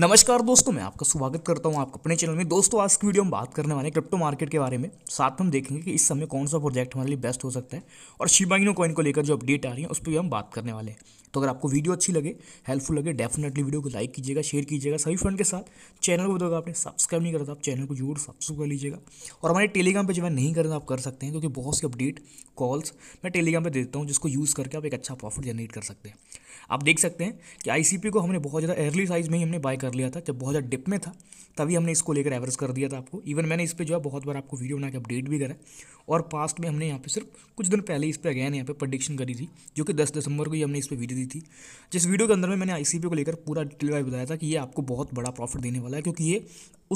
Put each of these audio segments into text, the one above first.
नमस्कार दोस्तों मैं आपका स्वागत करता हूं आपको अपने चैनल में दोस्तों आज की वीडियो में बात करने वाले क्रिप्टो मार्केट के बारे में साथ में हम देखेंगे कि इस समय कौन सा प्रोजेक्ट हमारे लिए बेस्ट हो सकता है और शिबाइनो कॉइन को लेकर जो अपडेट आ रही है उस पर भी हम बात करने वाले हैं तो अगर आपको वीडियो अच्छी लगे हेल्पफुल लगे डेफिनेटली वीडियो को लाइक कीजिएगा शेयर कीजिएगा सभी फ्रेंड के साथ चैनल को बताओ तो आपने सब्सक्राइब नहीं करा था तो आप चैनल को जरूर सब्सक्राइब कर लीजिएगा और हमारे टेलीग्राम पर ज्वाइन नहीं करना आप कर सकते हैं क्योंकि बहुत सी अपडेट कॉल्स मैं टेलीग्राम पर देता हूँ जिसको यूज़ करके आप एक अच्छा प्रॉफिट जनरेट कर सकते हैं आप देख सकते हैं कि आईसीपी को हमने बहुत ज़्यादा अर्ली साइज़ में ही हमने बाय कर लिया था जब बहुत ज़्यादा डिप में था तभी हमने इसको लेकर एवरेज कर दिया था आपको इवन मैंने इस पर जो है बहुत बार आपको वीडियो बना के अपडेट भी करा और पास्ट में हमने यहाँ पे सिर्फ कुछ दिन पहले इस पर अगैन यहाँ पे प्रडिक्शन करी थी जो कि दस दिसंबर को ही हमने इस पर वीडियो दी थी जिस वीडियो के अंदर में मैंने आई को लेकर पूरा डिटेल वाइज बताया था कि ये आपको बहुत बड़ा प्रॉफिट देने वाला है क्योंकि ये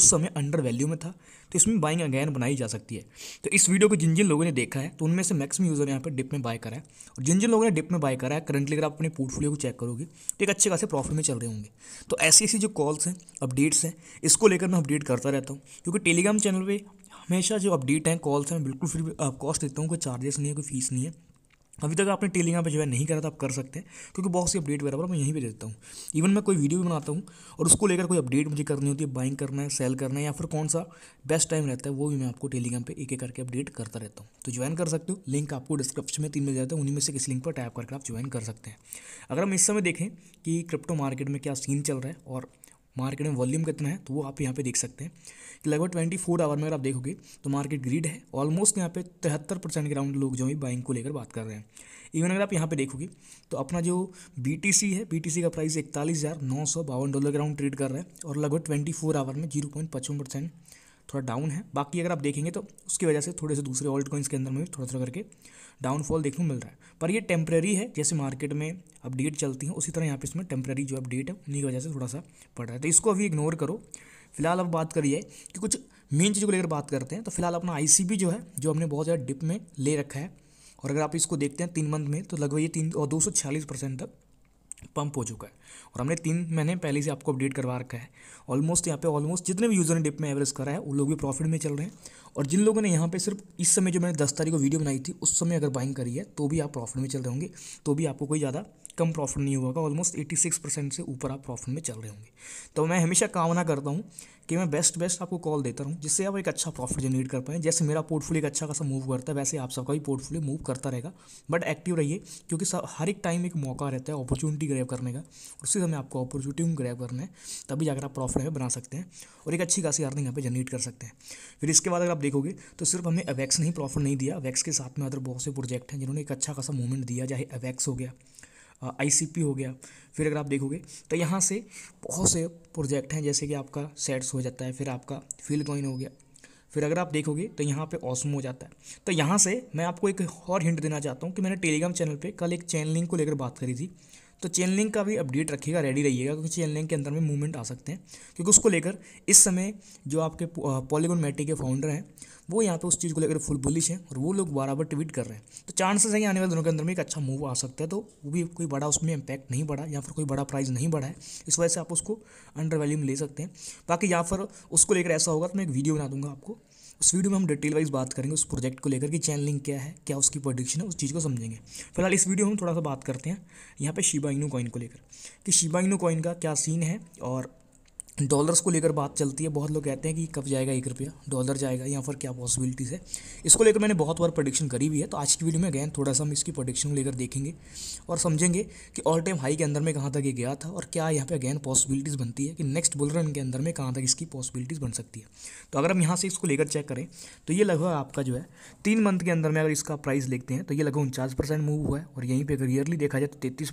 उस समय अंडर वैल्यू में था तो इसमें बाइंग अगैन बनाई जा सकती है तो इस वीडियो को जिन जिन लोगों ने देखा है तो उनमें से मैक्सिमम यूज़र यहाँ पर डिप में बाय करा है और जिन जिन लोगों ने डिप में बाय करा है करंटली अगर आप अपने पोर्टफोलियो को चेक करोगे तो एक अच्छे खासे प्रॉफिट में चल रहे होंगे तो ऐसी ऐसी जो कॉल्स हैं अपडेट्स हैं इसको लेकर मैं अपडेट करता रहता हूँ क्योंकि टेलीग्राम चैनल पर हमेशा जो अपडेट हैं कॉल्स हैं बिल्कुल फ्री कॉस्ट देता हूँ कोई चार्जेस नहीं है कोई फीस नहीं है अभी तक आपने टेलीग्राम यहाँ पर ज्वाइन नहीं करा तो आप कर सकते हैं क्योंकि बहुत सी अपडेट वगैरह मैं यहीं पर देता हूँ इवन मैं कोई वीडियो भी बनाता हूँ और उसको लेकर कोई अपडेट मुझे करनी होती है बाइंग करना है सेल करना है या फिर कौन सा बेस्ट टाइम रहता है वो भी मैं आपको टेलीग्राम पर एक एक करके अपडेट करता रहता हूँ तो ज्वाइन कर सकते हो लिंक आपको डिस्क्रिप्शन में तीन मिल जाता है उन्हीं में से किस लिंक पर टाइप करके आप ज्वाइन कर सकते हैं अगर हम इस समय देखें कि क्रिप्टो मार्केट में क्या सीन चल रहा है और मार्केट में वॉल्यूम कितना है तो वो आप यहाँ पे देख सकते हैं कि लगभग ट्वेंटी फोर आवर में अगर आप देखोगे तो मार्केट ग्रीड है ऑलमोस्ट यहाँ पे तिहत्तर परसेंट के राउंड लोग जो है बाइंग को लेकर बात कर रहे हैं इवन अगर आप यहाँ पे देखोगे तो अपना जो बी है बी का प्राइस इकतालीस हज़ार नौ सौ बावन डॉलर के राउंड ट्रेड कर रहा है और लगभग ट्वेंटी फोर आवर में जीरो पॉइंट पचपन परसेंट थोड़ा डाउन है बाकी अगर आप देखेंगे तो उसकी वजह से थोड़े से दूसरे ऑल्ट कॉइन्स के अंदर में भी थोड़ा थोड़ा करके डाउनफॉल देखने को मिल रहा है पर ये टेम्प्रेरी है जैसे मार्केट में अपडेट चलती है उसी तरह यहाँ पे इसमें टेम्प्रेरी जो अपडेट है उन्हीं की वजह से थोड़ा सा पड़ रहा है तो इसको अभी इग्नोर करो फिलहाल अब बात करिए कि कुछ मेन चीज़ को लेकर बात करते हैं तो फिलहाल अपना आई जो है जो हमने बहुत ज़्यादा डिप में ले रखा है और अगर आप इसको देखते हैं तीन मंथ में तो लगभग ये तीन और दो परसेंट तक पंप हो चुका है और हमने तीन महीने पहले से आपको अपडेट करवा रखा है ऑलमोस्ट यहाँ पे ऑलमोस्ट जितने भी यूज़र ने डिप में एवरेज करा है वो लोग भी प्रॉफिट में चल रहे हैं और जिन लोगों ने यहाँ पे सिर्फ इस समय जो मैंने दस तारीख को वीडियो बनाई थी उस समय अगर बाइंग करी है तो भी आप प्रॉफिट में चल रहे होंगे तो भी आपको कोई ज़्यादा कम प्रॉफिट नहीं हुआ होगा ऑलमोस्ट 86 परसेंट से ऊपर आप प्रॉफिट में चल रहे होंगे तो मैं हमेशा कामना करता हूँ कि मैं बेस्ट बेस्ट आपको कॉल देता रहूँ जिससे आप एक अच्छा प्रॉफिट जनरेट कर पाएँ जैसे मेरा पोर्टफोलियो एक अच्छा खासा मूव करता है वैसे आप सबका भी पोर्टफोलियो मूव करता रहेगा बट एक्टिव रहिए क्योंकि सब हर एक टाइम एक मौका रहता है अपॉर्चुनिटी ग्रैप करने का उसी समय आपको अपॉर्चुनिटी को ग्रैप करना है तभी जाकर आप प्रॉफिट बना सकते हैं और एक अच्छी खासी अर्निंग यहाँ पर जनरेट कर सकते हैं फिर इसके बाद अगर आप देखोगे तो सिर्फ हमें अवैक्स नहीं प्रॉफिट नहीं दिया अवैक्स के साथ में अदर बहुत से प्रोजेक्ट हैं जिन्होंने एक अच्छा खासा मूवमेंट दिया चाहे अवैक्स हो गया आईसीपी हो गया फिर अगर आप देखोगे तो यहाँ से बहुत से प्रोजेक्ट हैं जैसे कि आपका सेट्स हो जाता है फिर आपका फील्ड कॉइन हो गया फिर अगर आप देखोगे तो यहाँ पे ऑसम हो जाता है तो यहाँ से मैं आपको एक और हिंट देना चाहता हूँ कि मैंने टेलीग्राम चैनल पे कल एक चैन लिंक को लेकर बात करी थी तो चेन लिंक का भी अपडेट रखिएगा रेडी रहिएगा क्योंकि चेन लिंक के अंदर में मूवमेंट आ सकते हैं क्योंकि उसको लेकर इस समय जो आपके पॉलीगोन मैटी के फाउंडर हैं वो यहाँ पे उस चीज़ को लेकर फुल बुलिश हैं और वो लोग बराबर ट्वीट कर रहे हैं तो चांसेस है कि आने वाले दिनों के अंदर में एक अच्छा मूव आ सकता है तो वो भी कोई बड़ा उसमें इम्पैक्ट नहीं बढ़ा या फिर कोई बड़ा प्राइस नहीं बढ़ा है इस वजह से आप उसको अंडर वैल्यू में ले सकते हैं बाकी यहाँ पर उसको लेकर ऐसा होगा तो मैं एक वीडियो बना दूंगा आपको उस वीडियो में हम डिटेल वाइज बात करेंगे उस प्रोजेक्ट को लेकर कि चैनलिंग क्या है क्या उसकी प्रोडिक्शन है उस चीज़ को समझेंगे फिलहाल इस वीडियो में हम थोड़ा सा बात करते हैं यहाँ पे शिबा इनू कॉइन को लेकर कि शिबा इनू कॉइन का क्या सीन है और डॉलर्स को लेकर बात चलती है बहुत लोग कहते हैं कि कब जाएगा एक रुपया डॉलर जाएगा या फिर क्या पॉसिबिलिटीज़ है इसको लेकर मैंने बहुत बार प्रडिक्शन करी भी है तो आज की वीडियो में अगैन थोड़ा सा हम इसकी प्रडिक्शन को लेकर देखेंगे और समझेंगे कि ऑल टाइम हाई के अंदर में कहाँ तक ये गया था और क्या यहाँ पर अगैन पॉसिबिलिटीज़ बनती है कि नेक्स्ट बुल रन के अंदर में कहाँ तक इसकी पॉसिबिलिटीज़ बन सकती है तो अगर हम यहाँ से इसको लेकर चेक करें तो ये लगभग आपका जो है तीन मंथ के अंदर में अगर इसका प्राइस देखते हैं तो ये लगभग उनचास मूव हुआ है और यहीं पर अगर ईयरली देखा जाए तो तैतीस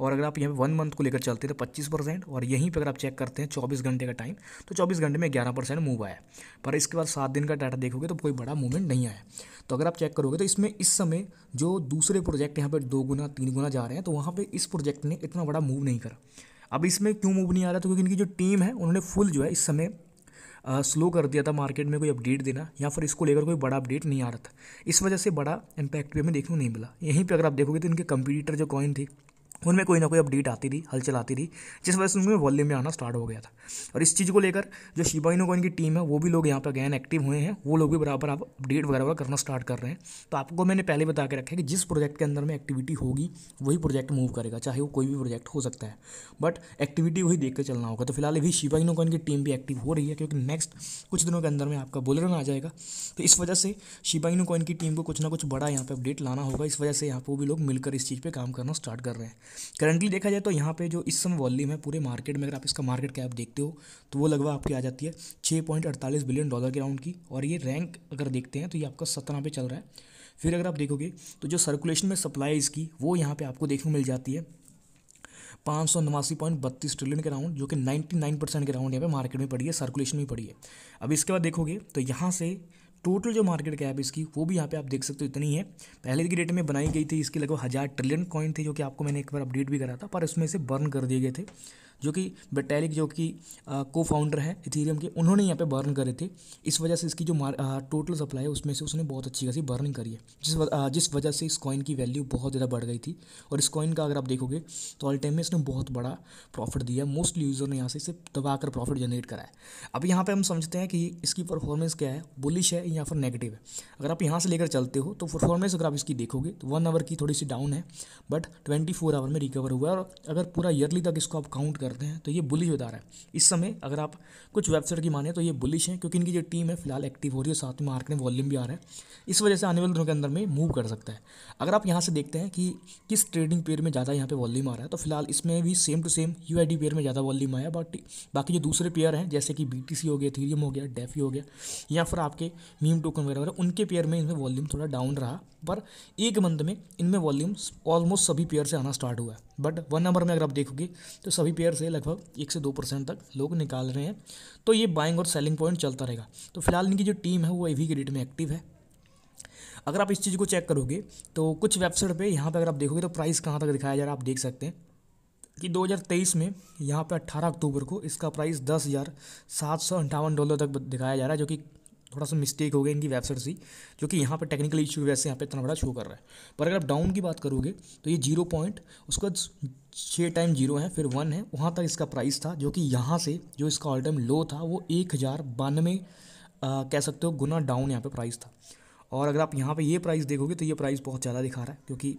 और अगर आप यहाँ पे वन मंथ को लेकर चलते तो पच्चीस परसेंट और यहीं पर अगर आप चेक करते हैं चौबीस घंटे का टाइम तो चौबीस घंटे में ग्यारह परसेंट मूव आया पर इसके बाद सात दिन का डाटा देखोगे तो कोई बड़ा मूवमेंट नहीं आया तो अगर आप चेक करोगे तो इसमें इस समय जो दूसरे प्रोजेक्ट यहाँ पर दो गुना तीन गुना जा रहे हैं तो वहाँ पर इस प्रोजेक्ट ने इतना बड़ा मूव नहीं करा अब इसमें क्यों मूव नहीं आ रहा तो क्योंकि इनकी जो टीम है उन्होंने फुल जो है इस समय स्लो कर दिया था मार्केट में कोई अपडेट देना या फिर इसको लेकर कोई बड़ा अपडेट नहीं आ रहा था इस वजह से बड़ा इम्पैक्ट भी हमें देखने को नहीं मिला यहीं पर अगर आप देखोगे तो इनके कंपटीटर जो कॉइन थी उनमें कोई ना कोई अपडेट आती थी हलचल आती थी जिस वजह से उनमें वॉल्यूम में आना स्टार्ट हो गया था और इस चीज़ को लेकर जो शिबाइनों इनो इनकी की टीम है वो भी लोग यहाँ पर अगैन एक्टिव हुए हैं वो लोग भी बराबर आप अपडेट वगैरह वगैरह करना स्टार्ट कर रहे हैं तो आपको मैंने पहले बता के रखा है कि जिस प्रोजेक्ट के अंदर में एक्टिविटी होगी वही प्रोजेक्ट मूव करेगा चाहे वो कोई भी प्रोजेक्ट हो सकता है बट एक्टिविटी वही देख कर चलना होगा तो फिलहाल अभी शिबा इनो इनकी की टीम भी एक्टिव हो रही है क्योंकि नेक्स्ट कुछ दिनों के अंदर में आपका बुलरन आ जाएगा तो इस वजह से शिबाइनों इनो इनकी की टीम को कुछ ना कुछ बड़ा यहाँ पर अपडेट लाना होगा इस वजह से यहाँ पर वो भी लोग मिलकर इस चीज़ पर काम करना स्टार्ट कर रहे हैं करंटली देखा जाए तो यहाँ पे जो इस समय वॉल्यूम है पूरे मार्केट में अगर आप इसका मार्केट कैप देखते हो तो वो लगभग आपकी आ जाती है छः पॉइंट अड़तालीस बिलियन डॉलर के राउंड की और ये रैंक अगर देखते हैं तो ये आपका सत्रह पे चल रहा है फिर अगर आप देखोगे तो जो सर्कुलेशन में सप्लाई इसकी वो यहाँ पर आपको देखने को मिल जाती है पाँच सौ नवासी पॉइंट बत्तीस ट्रिलियन के राउंड जो कि नाइन्टी नाइन परसेंट के राउंड यहाँ पे मार्केट में पड़ी है सर्कुलेशन में पड़ी है अब इसके बाद देखोगे तो यहाँ से टोटल जो मार्केट कैप इसकी वो भी यहाँ पे आप देख सकते हो इतनी है पहले की डेट में बनाई गई थी इसके लगभग हज़ार ट्रिलियन कॉइन थे जो कि आपको मैंने एक बार अपडेट भी करा था पर उसमें से बर्न कर दिए गए थे जो कि बेटेलिक जो कि को फाउंडर है इथीरियम के उन्होंने यहाँ पे बर्न करे थे इस वजह से इसकी जो टोटल सप्लाई है उसमें से उसने बहुत अच्छी खासी बर्निंग करी है जिस आ, जिस वजह से इस कॉइन की वैल्यू बहुत ज़्यादा बढ़ गई थी और इस कॉइन का अगर आप देखोगे तो ऑल टाइम में इसने बहुत बड़ा प्रॉफिट दिया मोस्टली यूज़र ने यहाँ से इसे दबा कर प्रॉफिट जनरेट करा है अब यहाँ पर हम समझते हैं कि इसकी परफॉर्मेंस क्या है बुलिश है या फिर नेगेटिव है अगर आप यहाँ से लेकर चलते हो तो परफॉर्मेंस अगर आप इसकी देखोगे तो वन आवर की थोड़ी सी डाउन है बट ट्वेंटी फोर आवर में रिकवर हुआ है और अगर पूरा ईयरली तक इसको आप काउंट करते हैं तो ये बुलिश उधार है इस समय अगर आप कुछ वेबसाइट की माने तो ये बुलिश है क्योंकि इनकी जो टीम है फिलहाल एक्टिव हो रही है साथ में मार्केट में वॉल्यूम भी आ रहा है इस वजह से आने वाले दिनों के अंदर में मूव कर सकता है अगर आप यहाँ से देखते हैं कि किस ट्रेडिंग पेयर में ज़्यादा यहाँ पर वॉल्यूम आ रहा है तो फिलहाल इसमें भी सेम टू सेम यू पेयर में ज़्यादा वॉल्यूम आया बट बाकी जो दूसरे पेयर हैं जैसे कि बी हो गया थीरियम हो गया डेफी हो गया या फिर आपके मीम टोकन वगैरह उनके पेयर में इनमें वॉल्यूम थोड़ा डाउन रहा पर एक मंथ में इनमें वॉल्यूम्स ऑलमोस्ट सभी पेयर से आना स्टार्ट हुआ है बट वन नंबर में अगर आप देखोगे तो सभी पेयर से लगभग एक से दो परसेंट तक लोग निकाल रहे हैं तो ये बाइंग और सेलिंग पॉइंट चलता रहेगा तो फिलहाल इनकी जो टीम है वो एवी के डेट में एक्टिव है अगर आप इस चीज़ को चेक करोगे तो कुछ वेबसाइट पर यहाँ पर अगर आप देखोगे तो प्राइस कहाँ तक दिखाया जा रहा है आप देख सकते हैं कि 2023 में यहाँ पे 18 अक्टूबर को इसका प्राइस दस हज़ार सात सौ अंठावन डॉलर तक दिखाया जा रहा है जो कि थोड़ा सा मिस्टेक हो गया इनकी वेबसाइट से जो कि यहाँ पर टेक्निकल इशू की वजह से यहाँ पर इतना बड़ा शो कर रहा है पर अगर आप डाउन की बात करोगे तो ये जीरो पॉइंट उसका छः टाइम जीरो है फिर वन है वहाँ तक इसका प्राइस था जो कि यहाँ से जो इसका ऑल टाइम लो था वो एक हज़ार बानवे कह सकते हो गुना डाउन यहाँ पर प्राइस था और अगर आप यहाँ पर ये प्राइस देखोगे तो ये प्राइस बहुत ज़्यादा दिखा रहा है क्योंकि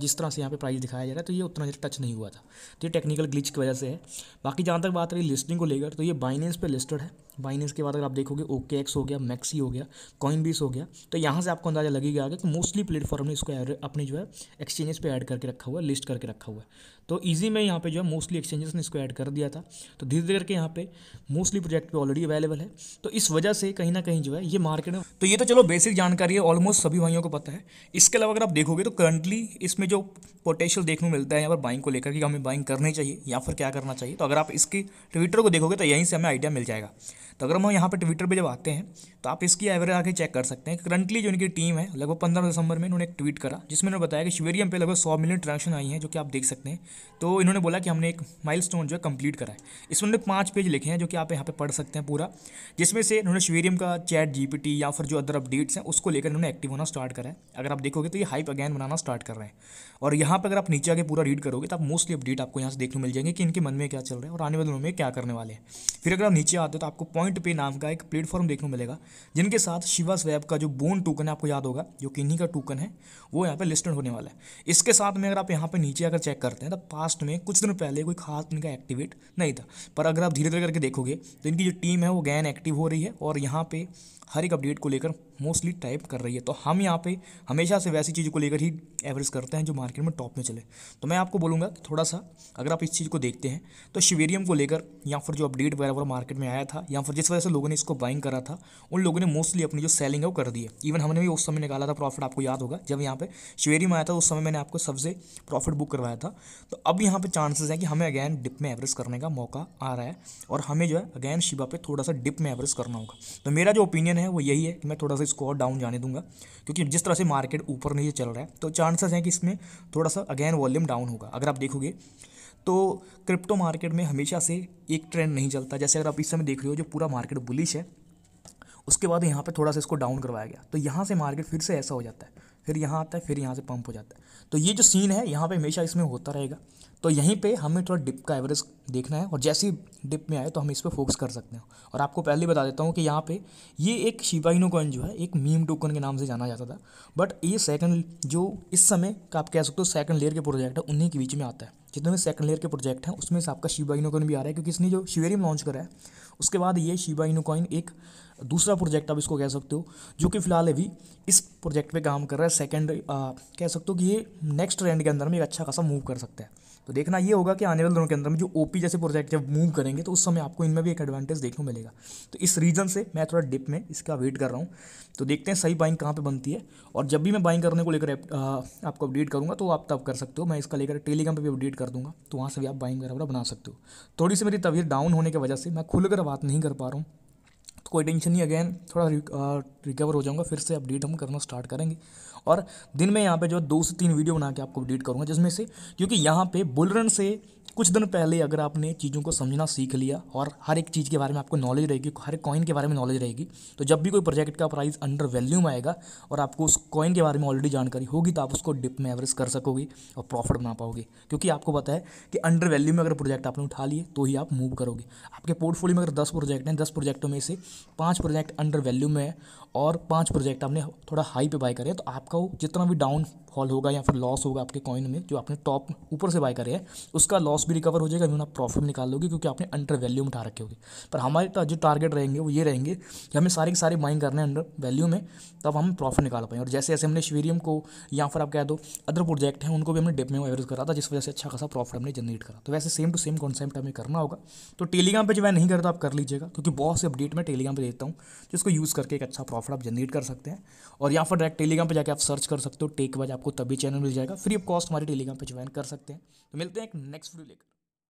जिस तरह से यहाँ पे प्राइस दिखाया जा रहा है तो ये उतना ज़्यादा टच नहीं हुआ था तो ये टेक्निकल ग्लिच की वजह से है बाकी जहाँ तक बात रही लिस्टिंग को लेकर तो ये बाइनेंस पे लिस्टेड है बाइनेंस के बाद अगर आप देखोगे ओके एक्स हो गया मैक्सी हो गया कॉइन बीस हो गया तो यहाँ से आपको अंदाजा लगेगा कि मोस्टली प्लेटफॉर्म ने इसको अपने जो है एक्सचेंजेस पे ऐड करके रखा हुआ है लिस्ट करके रखा हुआ है तो ईजी में यहाँ पे जो है मोस्टली एक्सचेंजेस ने इसको ऐड कर दिया था तो धीरे धीरे करके यहाँ पे मोस्टली प्रोजेक्ट पे ऑलरेडी अवेलेबल है तो इस वजह से कहीं ना कहीं जो है ये मार्केट में तो ये तो चलो बेसिक जानकारी है ऑलमोस्ट सभी भाइयों को पता है इसके अलावा अगर आप देखोगे तो करंटली इसमें जो पोटेंशियल देखने को मिलता है यहाँ पर बाइंग को लेकर कि हमें बाइंग करनी चाहिए या फिर क्या करना चाहिए तो अगर आप इसकी ट्विटर को देखोगे तो यहीं से हमें आइडिया मिल जाएगा तो अगर हम यहाँ पर ट्विटर पर जब आते हैं तो आप इसकी एवरेज आके चेक कर सकते हैं करंटली जो इनकी टीम है लगभग पंद्रह दिसंबर में इन्होंने एक ट्वीट करा जिसमें इन्होंने बताया कि शिवेरियम पे लगभग सौ मिलियन ट्रांजेक्शन आई हैं जो कि आप देख सकते हैं तो इन्होंने बोला कि हमने एक माइल जो है कंप्लीट करा है इसमें उन्होंने पाँच पेज लिखे हैं जो कि आप यहाँ पर पढ़ सकते हैं पूरा जिसमें से इन्होंने शिवेरियम का चैट जी या फिर जो अदर अपडेट्स हैं उसको लेकर इन्होंने एक्टिव होना स्टार्ट करा है अगर आप देखोगे तो ये हाइप अगैन बनाना स्टार्ट कर रहे हैं और यहाँ पर अगर आप नीचे आगे पूरा रीड करोगे तो आप मोस्टली अपडेट आपको यहाँ से देखने मिल जाएंगे कि इनके मन में क्या चल रहा है और आने वाले दिनों में क्या करने वाले हैं फिर अगर आप नीचे आते हो तो आपको पॉइंट पे नाम का एक प्लेटफॉर्म देखने को मिलेगा जिनके साथ शिवा स्वैप का जो बोन टोकन है आपको याद होगा जो किन्हीं का टोकन है वो यहाँ पे लिस्टेड होने वाला है इसके साथ में अगर आप यहाँ पे नीचे अगर चेक करते हैं तो पास्ट में कुछ दिन पहले कोई खास इनका एक्टिवेट नहीं था पर अगर आप धीरे धीरे करके देखोगे तो इनकी जो टीम है वो गैन एक्टिव हो रही है और यहाँ पर हर एक अपडेट को लेकर मोस्टली टाइप कर रही है तो हम यहाँ पे हमेशा से वैसी चीज़ को लेकर ही एवरेज करते हैं जो मार्केट में टॉप में चले तो मैं आपको बोलूँगा कि थोड़ा सा अगर आप इस चीज़ को देखते हैं तो शिवेरियम को लेकर या फिर जो अपडेट वगैरह मार्केट में आया था या फिर जिस वजह से लोगों ने इसको बाइंग करा था उन लोगों ने मोस्टली अपनी जो सेलिंग है वो कर दी है इवन हमने भी उस समय निकाला था प्रॉफिट आपको याद होगा जब यहाँ पर शिवेरियम आया था उस समय मैंने आपको सबसे प्रॉफिट बुक करवाया था तो अब यहाँ पर चांसेस हैं कि हमें अगैन डिप में एवरेज करने का मौका आ रहा है और हमें जो है अगैन शिवा पर थोड़ा सा डिप में एवरेज करना होगा तो मेरा जो ओपिनियन है वो यही है कि मैं थोड़ा सा सा तो इसको और डाउन जाने दूंगा क्योंकि जिस तरह से मार्केट ऊपर नीचे चल रहा है तो चांसेस हैं कि इसमें थोड़ा सा अगेन वॉल्यूम डाउन होगा अगर आप देखोगे तो क्रिप्टो मार्केट में हमेशा से एक ट्रेंड नहीं चलता जैसे अगर आप इस समय देख रहे हो जो पूरा मार्केट बुलिश है उसके बाद यहाँ पर थोड़ा सा इसको डाउन करवाया गया तो यहाँ से मार्केट फिर से ऐसा हो जाता है फिर यहाँ आता है फिर यहाँ से पंप हो जाता है तो ये जो सीन है यहाँ पर हमेशा इसमें होता रहेगा तो यहीं पे हमें थोड़ा डिप का एवरेज देखना है और जैसे ही डिप में आए तो हम इस पर फोकस कर सकते हैं और आपको पहले बता देता हूँ कि यहाँ पे ये एक शिबाइनो कॉइन जो है एक मीम टोकन के नाम से जाना जाता था बट ये सेकंड जो इस समय का आप कह सकते हो सेकंड लेयर के प्रोजेक्ट है उन्हीं के बीच में आता है जितने भी सेकंड लेयर के प्रोजेक्ट हैं उसमें से आपका शिबाइनो कॉइन भी आ रहा है क्योंकि इसने जो शिवेरी लॉन्च करा है उसके बाद ये शिबाइनो कॉइन एक दूसरा प्रोजेक्ट आप इसको कह सकते हो जो कि फिलहाल अभी इस प्रोजेक्ट पे काम कर रहा है सेकंड कह सकते हो कि ये नेक्स्ट ट्रेंड के अंदर में एक अच्छा खासा मूव कर सकता है तो देखना ये होगा कि आने वाले दिनों के अंदर में जो ओपी जैसे प्रोजेक्ट जब मूव करेंगे तो उस समय आपको इनमें भी एक एडवांटेज देखने को मिलेगा तो इस रीजन से मैं थोड़ा डिप में इसका वेट कर रहा हूँ तो देखते हैं सही बाइंग कहाँ पर बनती है और जब भी मैं बाइंग करने को लेकर आपको अपडेट करूँगा तो आप तब कर सकते हो मैं इसका लेकर टेलीग्राम पर भी अपडेट कर दूँगा तो वहाँ से भी आप बाइंग वगैरह बना सकते हो थोड़ी सी मेरी तबीयत डाउन होने की वजह से मैं खुलकर बात नहीं कर पा रहा हूँ तो कोई टेंशन नहीं अगेन थोड़ा रिकवर हो जाऊँगा फिर से अपडेट हम करना स्टार्ट करेंगे और दिन में यहाँ पे जो दो से तीन वीडियो बना के आपको अपडेट करूँगा जिसमें से क्योंकि यहाँ पे बुलरन से कुछ दिन पहले अगर आपने चीज़ों को समझना सीख लिया और हर एक चीज़ के बारे में आपको नॉलेज रहेगी हर कॉइन के बारे में नॉलेज रहेगी तो जब भी कोई प्रोजेक्ट का प्राइस अंडर में आएगा और आपको उस कॉइन के बारे में ऑलरेडी जानकारी होगी तो आप उसको डिप में एवरेज कर सकोगे और प्रॉफिट बना पाओगे क्योंकि आपको पता है कि अंडर वैल्यू में अगर प्रोजेक्ट आपने उठा लिए तो ही आप मूव करोगे आपके पोर्टफोलियो में अगर दस प्रोजेक्ट हैं दस प्रोजेक्टों में से पाँच प्रोजेक्ट अंडर वैल्यू में है और पाँच प्रोजेक्ट आपने थोड़ा हाई पे बाय करें तो आपका आपका वो जितना भी डाउन फॉल होगा या फिर लॉस होगा आपके कॉइन में जो आपने टॉप ऊपर से बाय करे हैं उसका लॉस भी रिकवर हो जाएगा इवन आप प्रॉफिट निकाल लोगे क्योंकि आपने अंडर वैल्यू में उठा रखे होगी पर हमारे जो टारगेट रहेंगे वो ये रहेंगे कि हमें सारे के सारे बाइंग करने हैं अंडर वैल्यू में तब हम प्रॉफिट निकाल पाएंगे और जैसे जैसे हमने शिवेरियम को या फिर आप कह दो अदर प्रोजेक्ट हैं उनको भी हमने डिप में एवरेज करा था जिस वजह से अच्छा खासा प्रॉफिट हमने जनरेट करा तो वैसे सेम टू सेम कॉन्सेप्ट हमें करना होगा तो टेलीग्राम पर जो मैं नहीं करता आप कर लीजिएगा क्योंकि बहुत से अपडेट मैं टेलीग्राम पर देता हूँ जिसको यूज़ करके एक अच्छा प्रॉफिट आप जनरेट कर सकते हैं और या फिर डायरेक्ट टेलीग्राम पर जाकर आप सर्च कर सकते हो टेक वाज आप आपको तभी चैनल मिल जाएगा फ्री ऑफ कॉस्ट हमारे टेलीग्राम पर ज्वाइन कर सकते हैं तो मिलते हैं एक नेक्स्ट वीडियो लेकर